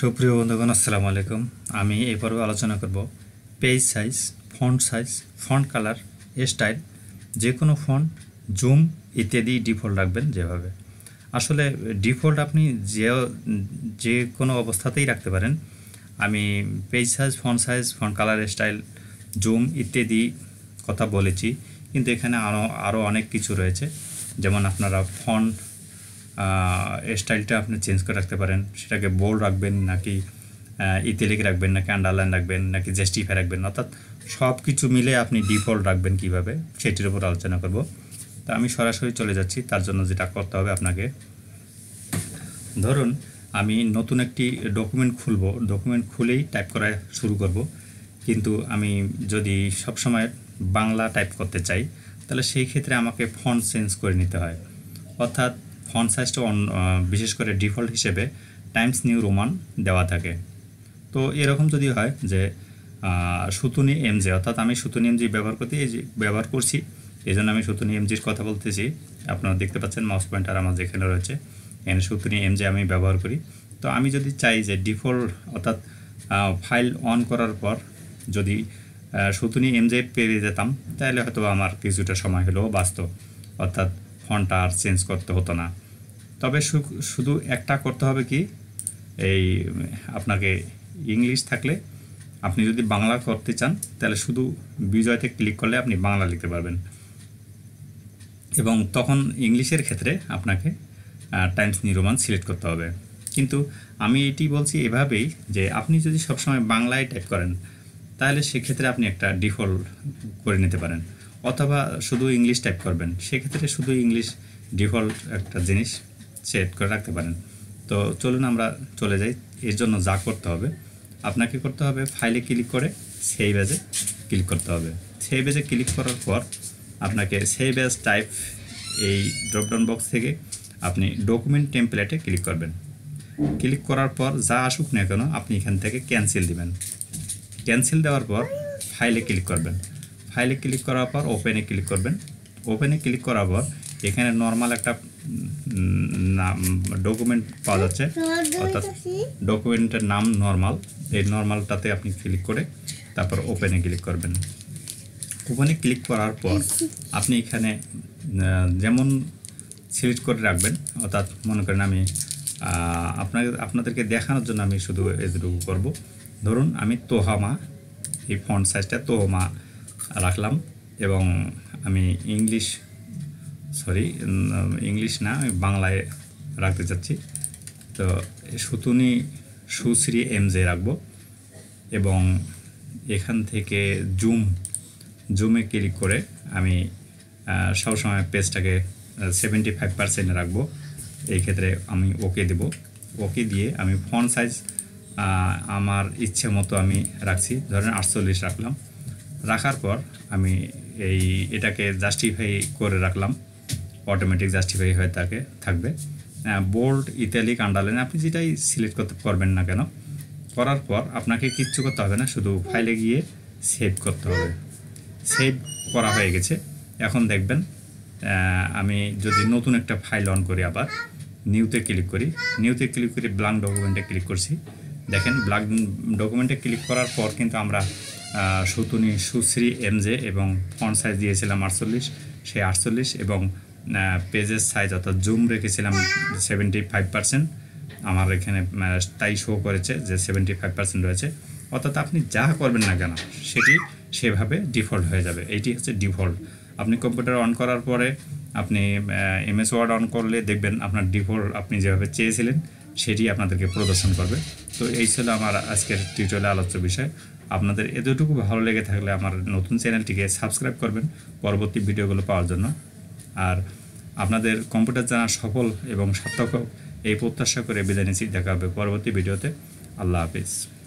সুপ্রিয় বন্ধুগণ আসসালামু আলাইকুম আমি এই পর্বে আলোচনা করব page size font size font colour style যে কোনো ফন্ট জুম ইত্যাদি ডিফল্ট রাখবেন যেভাবে আসলে ডিফল্ট আপনি যে যে কোনো অবস্থাতেই রাখতে পারেন আমি page size font size font colour style zoom ইত্যাদি কথা বলেছি কিন্তু এখানে আরও আরও অনেক কিছু রয়েছে যেমন আপনারা ফন্ট স্টাইলটা আপনি চেঞ্জ করে রাখতে পারেন সেটাকে বোল্ড রাখবেন নাকি ইতেলিক রাখবেন নাকি আন্ডারলাইন রাখবেন নাকি জাস্টিফাই রাখবেন অর্থাৎ সব কিছু মিলে আপনি ডিফল্ট রাখবেন কিভাবে সেটির উপর আলোচনা করব তা আমি সরাসরি চলে যাচ্ছি তার জন্য যেটা করতে হবে আপনাকে ধরুন আমি নতুন একটি ডকুমেন্ট খুলব ডকুমেন্ট খুলেই টাইপ করা শুরু করব কিন্তু আমি যদি সবসময় বাংলা টাইপ করতে চাই তাহলে সেই ক্ষেত্রে আমাকে ফন্ট চেঞ্জ করে নিতে হয় অর্থাৎ ফন সাইজটা বিশেষ করে ডিফল্ট হিসেবে টাইমস নিউ রোমান দেওয়া থাকে তো এরকম যদি হয় যে সুতুনি এমজে অর্থাৎ আমি সুতুনি এমজি ব্যবহার করতে ব্যবহার করছি এই জন্য আমি সুতুনি এমজির কথা বলতেছি আপনারা দেখতে পাচ্ছেন মাউস পয়েন্টার আমার যেখানে রয়েছে এখানে সুতুনি এমজে আমি ব্যবহার করি তো আমি যদি চাই যে ডিফল্ট অর্থাৎ ফাইল অন করার পর যদি সুতুনি এমজে পেয়ে যেতাম তাহলে হয়তো আমার কিছুটা সময় হলেও বাঁচত অর্থাৎ ফন্টটা আর চেঞ্জ করতে হতো না তবে শুধু একটা করতে হবে কি এই আপনাকে ইংলিশ থাকলে আপনি যদি বাংলা করতে চান তাহলে শুধু বিজয়তে ক্লিক করলে আপনি বাংলা লিখতে পারবেন এবং তখন ইংলিশের ক্ষেত্রে আপনাকে টাইমস নিউরোমান সিলেক্ট করতে হবে কিন্তু আমি এটি বলছি এভাবেই যে আপনি যদি সবসময় বাংলায় টাইপ করেন তাহলে সেক্ষেত্রে আপনি একটা ডিফল্ট করে নিতে পারেন অথবা শুধু ইংলিশ টাইপ করবেন সেক্ষেত্রে শুধু ইংলিশ ডিফল্ট একটা জিনিস সেট করে রাখতে পারেন তো চলুন আমরা চলে যাই এর জন্য যা করতে হবে আপনাকে করতে হবে ফাইলে ক্লিক করে সেই ব্যাজে ক্লিক করতে হবে সেই ব্যাজে ক্লিক করার পর আপনাকে সেই ব্যাজ টাইপ এই ড্রপডাউন বক্স থেকে আপনি ডকুমেন্ট টেম্পলেটে ক্লিক করবেন ক্লিক করার পর যা আসুক না কেন আপনি এখান থেকে ক্যান্সেল দিবেন ক্যান্সেল দেওয়ার পর ফাইলে ক্লিক করবেন ফাইলে ক্লিক করার পর ওপেনে ক্লিক করবেন ওপেনে ক্লিক করার পর এখানে নর্মাল একটা ডকুমেন্ট পাওয়া যাচ্ছে অর্থাৎ ডকুমেন্টের নাম নর্মাল এই নর্মালটাতে আপনি ক্লিক করে তারপর ওপেনে ক্লিক করবেন ওপেনে ক্লিক করার পর আপনি এখানে যেমন সিলেক্ট করে রাখবেন অর্থাৎ মনে করেন আমি আপনাকে আপনাদেরকে দেখানোর জন্য আমি শুধু এতটুকু করব ধরুন আমি তোহামা এই ফন্ট সাইজটা তোহমা রাখলাম এবং আমি ইংলিশ সরি ইংলিশ না আমি বাংলায় রাখতে চাচ্ছি তো সুতুনি সুশ্রী এম জে রাখবো এবং এখান থেকে জুম জুমে ক্লিক করে আমি সবসময় পেজটাকে সেভেন্টি ফাইভ পারসেন্ট রাখবো এই ক্ষেত্রে আমি ওকে দেব ওকে দিয়ে আমি ফন্ট সাইজ আমার ইচ্ছে মতো আমি রাখছি ধরেন আটচল্লিশ রাখলাম রাখার পর আমি এই এটাকে জাস্টিফাই করে রাখলাম অটোমেটিক জাস্টিফাই হয়ে থাকে থাকবে বোল্ড ইতালিক আন্ডারলাইন আপনি যেটাই সিলেক্ট করতে পারবেন না কেন করার পর আপনাকে কিচ্ছু করতে হবে না শুধু ফাইলে গিয়ে সেভ করতে হবে সেভ করা হয়ে গেছে এখন দেখবেন আমি যদি নতুন একটা ফাইল অন করি আবার নিউতে ক্লিক করি নিউতে ক্লিক করে ব্ল্যাঙ্ক ডকুমেন্টে ক্লিক করছি দেখেন ব্ল্যাঙ্ক ডকুমেন্টে ক্লিক করার পর কিন্তু আমরা সুতুনি সুশ্রী এমজে এবং ফন্ট সাইজ দিয়েছিলাম আটচল্লিশ সেই আটচল্লিশ এবং পেজের সাইজ অর্থাৎ জুম রেখেছিলাম সেভেন্টি ফাইভ পার্সেন্ট আমার এখানে তাই শো করেছে যে সেভেন্টি ফাইভ পার্সেন্ট রয়েছে অর্থাৎ আপনি যা করবেন না কেন সেটি সেভাবে ডিফল্ট হয়ে যাবে এইটি হচ্ছে ডিফল্ট আপনি কম্পিউটার অন করার পরে আপনি এমএস ওয়ার্ড অন করলে দেখবেন আপনার ডিফল্ট আপনি যেভাবে চেয়েছিলেন সেটি আপনাদেরকে প্রদর্শন করবে তো এই ছিল আমার আজকের টিউটোরিয়ালে আলোচ্য বিষয় আপনাদের এতটুকু ভালো লেগে থাকলে আমার নতুন চ্যানেলটিকে সাবস্ক্রাইব করবেন পরবর্তী ভিডিওগুলো পাওয়ার জন্য আর আপনাদের কম্পিউটার জানা সফল এবং সার্থক এই প্রত্যাশা করে বিদায় নিচ্ছি দেখা হবে পরবর্তী ভিডিওতে আল্লাহ হাফিজ